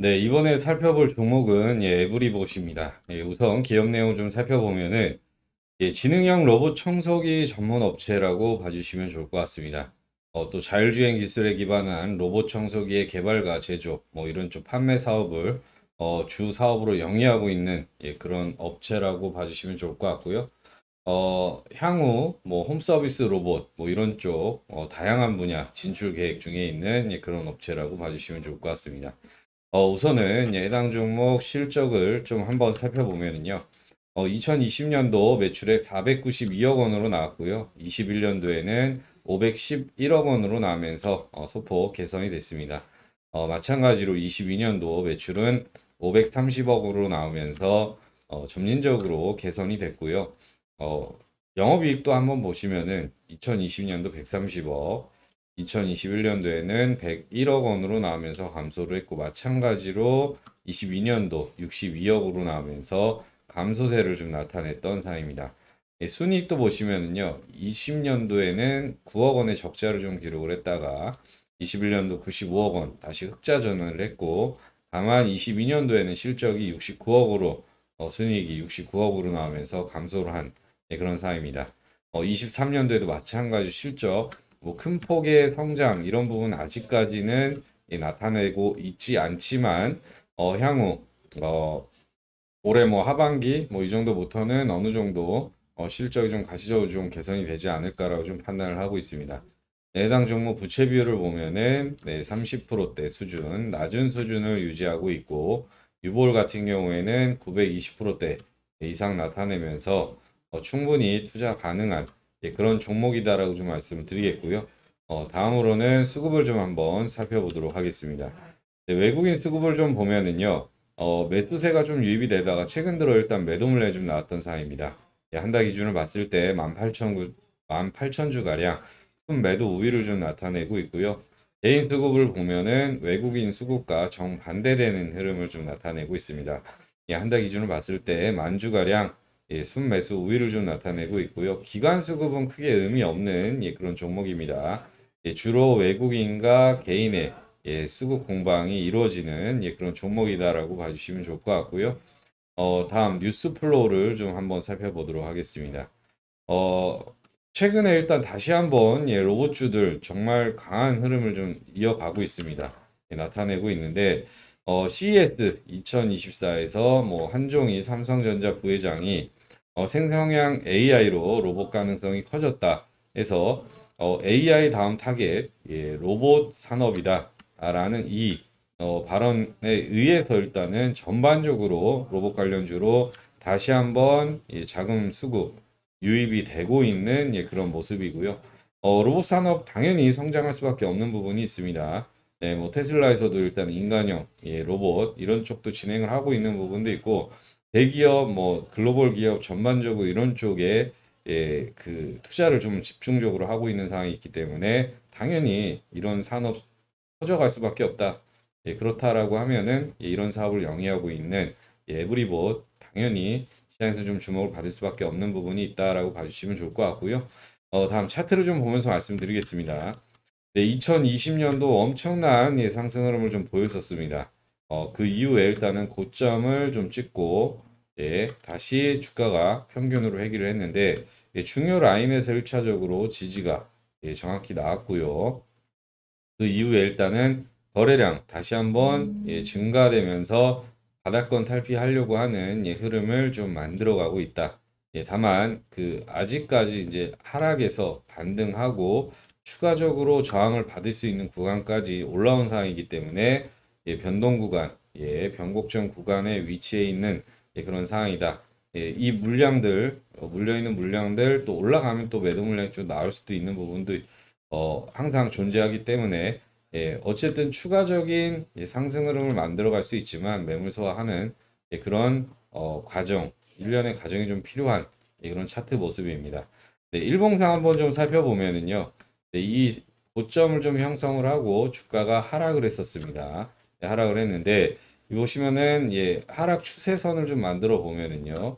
네, 이번에 살펴볼 종목은 예, 에브리봇입니다. 예, 우선 기업 내용 좀 살펴보면은 예, 지능형 로봇 청소기 전문 업체라고 봐주시면 좋을 것 같습니다. 어, 또 자율주행 기술에 기반한 로봇 청소기의 개발과 제조, 뭐 이런 쪽 판매 사업을 어, 주 사업으로 영위하고 있는 예, 그런 업체라고 봐주시면 좋을 것 같고요. 어, 향후 뭐 홈서비스 로봇 뭐 이런 쪽 어, 다양한 분야 진출 계획 중에 있는 예, 그런 업체라고 봐주시면 좋을 것 같습니다. 어, 우선은 해당 종목 실적을 좀 한번 살펴보면요 어, 2020년도 매출액 492억 원으로 나왔고요. 21년도에는 511억 원으로 나오면서 어, 소폭 개선이 됐습니다. 어, 마찬가지로 22년도 매출은 530억으로 나오면서 어, 점진적으로 개선이 됐고요. 어, 영업이익도 한번 보시면은 2020년도 130억, 2021년도에는 101억 원으로 나오면서 감소를 했고 마찬가지로 22년도 62억으로 나오면서 감소세를 좀 나타냈던 상입니다. 예, 순이익도 보시면은요. 20년도에는 9억 원의 적자를 좀 기록을 했다가 21년도 95억 원 다시 흑자 전환을 했고 다만 22년도에는 실적이 69억으로 어, 순이익이 69억으로 나오면서 감소를 한 예, 그런 상황입니다. 어, 23년도에도 마찬가지 실적 뭐큰 폭의 성장 이런 부분 아직까지는 예, 나타내고 있지 않지만 어, 향후 어, 올해 뭐 하반기 뭐 이 정도부터는 어느 정도 어, 실적이 좀 가시적으로 좀 개선이 되지 않을까라고 좀 판단을 하고 있습니다. 네, 해당 종목 부채 비율을 보면은 네, 30%대 수준, 낮은 수준을 유지하고 있고 유볼 같은 경우에는 920%대 이상 나타내면서 어, 충분히 투자 가능한 예, 그런 종목이다라고 좀 말씀을 드리겠고요. 어, 다음으로는 수급을 좀 한번 살펴보도록 하겠습니다. 네, 외국인 수급을 좀 보면은요. 어, 매수세가 좀 유입이 되다가 최근 들어 일단 매도물량이 좀 나왔던 상황입니다. 예, 한달 기준을 봤을 때 18,000주 가량 순매도 우위를 좀 나타내고 있고요. 개인 수급을 보면은 외국인 수급과 정반대되는 흐름을 좀 나타내고 있습니다. 예, 한달 기준을 봤을 때 만주가량 예, 순매수 우위를 좀 나타내고 있고요. 기관 수급은 크게 의미 없는 예, 그런 종목입니다. 예, 주로 외국인과 개인의 예, 수급 공방이 이루어지는 예, 그런 종목이다라고 봐주시면 좋을 것 같고요. 어, 다음 뉴스 플로우를 좀 한번 살펴보도록 하겠습니다. 어, 최근에 일단 다시 한번 예, 로봇주들 정말 강한 흐름을 좀 이어가고 있습니다. 예, 나타내고 있는데 어, CES 2024에서 뭐 한종희 삼성전자 부회장이 어, 생성형 AI로 로봇 가능성이 커졌다 해서 어, AI 다음 타겟 예, 로봇 산업이다 라는 이 어, 발언에 의해서 일단은 전반적으로 로봇 관련주로 다시 한번 예, 자금 수급 유입이 되고 있는 예, 그런 모습이고요. 어, 로봇 산업 당연히 성장할 수밖에 없는 부분이 있습니다. 예, 뭐 테슬라에서도 일단 인간형 예, 로봇 이런 쪽도 진행을 하고 있는 부분도 있고 대기업 뭐 글로벌 기업 전반적으로 이런 쪽에 예, 그 투자를 좀 집중적으로 하고 있는 상황이 있기 때문에 당연히 이런 산업 터져갈 수밖에 없다. 예, 그렇다라고 하면은 예, 이런 사업을 영위하고 있는 예, 에브리봇 당연히 시장에서 좀 주목을 받을 수밖에 없는 부분이 있다라고 봐주시면 좋을 것 같고요. 어, 다음 차트를 좀 보면서 말씀드리겠습니다. 네, 2020년도 엄청난 예, 상승 흐름을 좀 보였었습니다. 어, 그 이후에 일단은 고점을 좀 찍고 예, 다시 주가가 평균으로 회귀를 했는데 예, 중요 라인에서 1차적으로 지지가 예, 정확히 나왔고요. 그 이후에 일단은 거래량 다시 한번 예, 음. 증가되면서 바닥권 탈피하려고 하는 예, 흐름을 좀 만들어가고 있다. 예, 다만 그 아직까지 이제 하락에서 반등하고 추가적으로 저항을 받을 수 있는 구간까지 올라온 상황이기 때문에 예, 변동 구간, 예, 변곡점 구간에 위치해 있는 예, 그런 상황이다. 예, 이 물량들 어, 물려 있는 물량들 또 올라가면 또 매도 물량이 좀 나올 수도 있는 부분도 어, 항상 존재하기 때문에 예, 어쨌든 추가적인 예, 상승 흐름을 만들어 갈 수 있지만 매물 소화하는 예, 그런 어, 과정, 일련의 과정이 좀 필요한 예, 그런 차트 모습입니다. 네, 일봉상 한번 좀 살펴보면은요. 네, 이 고점을 좀 형성을 하고 주가가 하락을 했었습니다. 네, 하락을 했는데 보시면은 예 하락 추세선을 좀 만들어 보면은요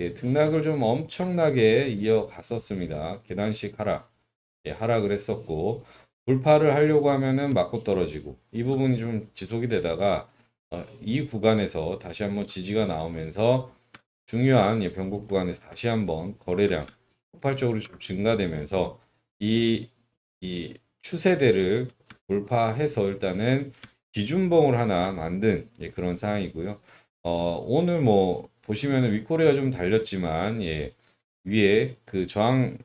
예, 등락을 좀 엄청나게 이어갔었습니다 계단식 하락 예, 하락을 했었고 돌파를 하려고 하면은 맞고 떨어지고 이 부분이 좀 지속이 되다가 어, 이 구간에서 다시 한번 지지가 나오면서 중요한 예, 변곡 구간에서 다시 한번 거래량 폭발적으로 좀 증가되면서 이, 이 추세대를 돌파해서 일단은 기준봉을 하나 만든 예, 그런 상황이고요. 어, 오늘 뭐 보시면은 윗코리가좀 달렸지만 예, 위에 그 저항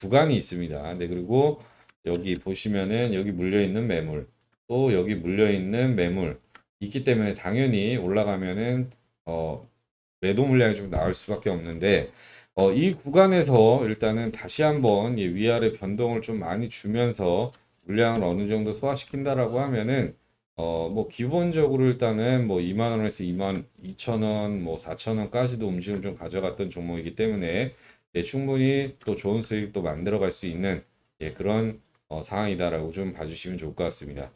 구간이 있습니다. 네 그리고 여기 보시면은 여기 물려 있는 매물 또 여기 물려 있는 매물 있기 때문에 당연히 올라가면은 어, 매도 물량이 좀 나올 수밖에 없는데 어, 이 구간에서 일단은 다시 한번 예, 위아래 변동을 좀 많이 주면서 물량을 어느 정도 소화시킨다라고 하면은 어, 뭐 기본적으로 일단은 뭐 2만 원에서 2만 2천 원, 뭐 4천 원까지도 움직임을 좀 가져갔던 종목이기 때문에 예, 충분히 또 좋은 수익도 만들어갈 수 있는 예, 그런 어, 상황이다라고 좀 봐주시면 좋을 것 같습니다.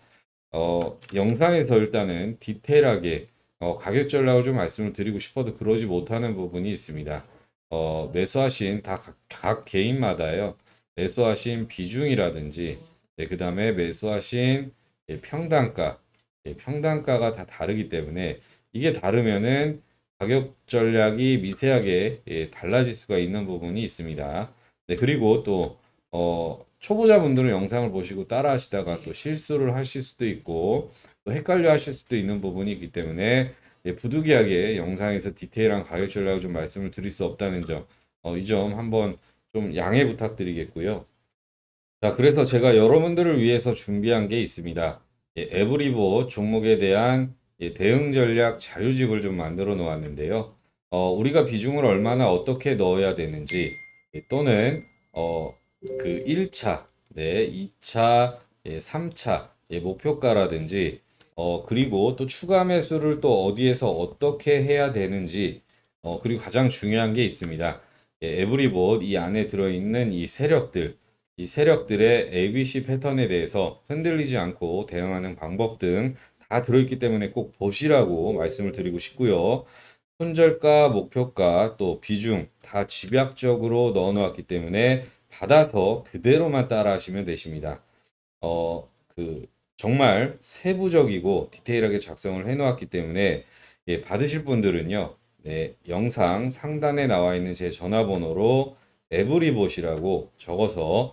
어, 영상에서 일단은 디테일하게 어, 가격 전략을 좀 말씀을 드리고 싶어도 그러지 못하는 부분이 있습니다. 어, 매수하신 다 각 개인마다요. 매수하신 비중이라든지 네, 그 다음에 매수하신 예, 평단가 예, 평단가가 다 다르기 때문에 이게 다르면은 가격 전략이 미세하게 예, 달라질 수가 있는 부분이 있습니다. 네, 그리고 또 어, 초보자분들은 영상을 보시고 따라 하시다가 또 실수를 하실 수도 있고 또 헷갈려 하실 수도 있는 부분이 있기 때문에 예, 부득이하게 영상에서 디테일한 가격 전략을 좀 말씀을 드릴 수 없다는 점, 어, 이 점 한번 좀 양해 부탁드리겠고요. 자, 그래서 제가 여러분들을 위해서 준비한 게 있습니다. 예, 에브리보 종목에 대한 예, 대응 전략 자료집을 좀 만들어 놓았는데요. 어, 우리가 비중을 얼마나 어떻게 넣어야 되는지 예, 또는 어, 그 1차, 네, 2차, 예, 3차 예, 목표가라든지 어, 그리고 또 추가 매수를 또 어디에서 어떻게 해야 되는지 어, 그리고 가장 중요한 게 있습니다. 예, 에브리봇 이 안에 들어있는 이 세력들 이 세력들의 ABC 패턴에 대해서 흔들리지 않고 대응하는 방법 등 다 들어있기 때문에 꼭 보시라고 말씀을 드리고 싶고요. 손절가, 목표가, 또 비중 다 집약적으로 넣어놓았기 때문에 받아서 그대로만 따라하시면 되십니다. 어, 그 정말 세부적이고 디테일하게 작성을 해놓았기 때문에 예, 받으실 분들은요. 네, 영상 상단에 나와 있는 제 전화번호로 에브리봇이라고 적어서